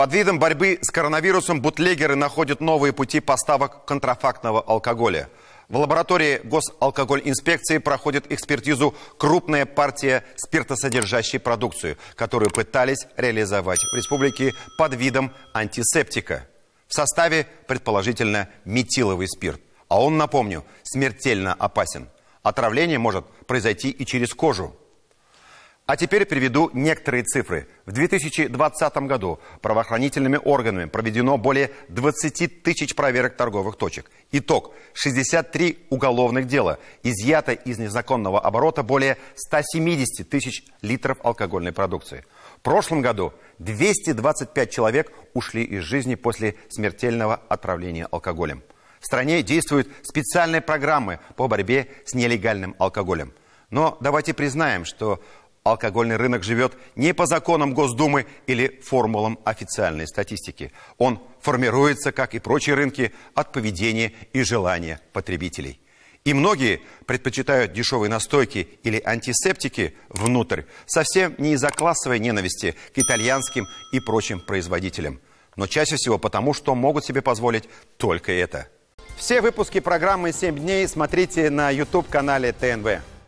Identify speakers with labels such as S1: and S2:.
S1: Под видом борьбы с коронавирусом бутлегеры находят новые пути поставок контрафактного алкоголя. В лаборатории госалкогольинспекции проходит экспертизу крупная партия спиртосодержащей продукции, которую пытались реализовать в республике под видом антисептика. В составе, предположительно, метиловый спирт. А он, напомню, смертельно опасен. Отравление может произойти и через кожу. А теперь приведу некоторые цифры. В 2020 году правоохранительными органами проведено более 20 тысяч проверок торговых точек. Итог – 63 уголовных дела. Изъято из незаконного оборота более 170 тысяч литров алкогольной продукции. В прошлом году 225 человек ушли из жизни после смертельного отравления алкоголем. В стране действуют специальные программы по борьбе с нелегальным алкоголем. Но давайте признаем, что Алкогольный рынок живет не по законам Госдумы или формулам официальной статистики. Он формируется, как и прочие рынки, от поведения и желания потребителей. И многие предпочитают дешевые настойки или антисептики внутрь, совсем не из-за классовой ненависти к итальянским и прочим производителям, но чаще всего потому, что могут себе позволить только это. Все выпуски программы «7 дней» смотрите на YouTube-канале ТНВ.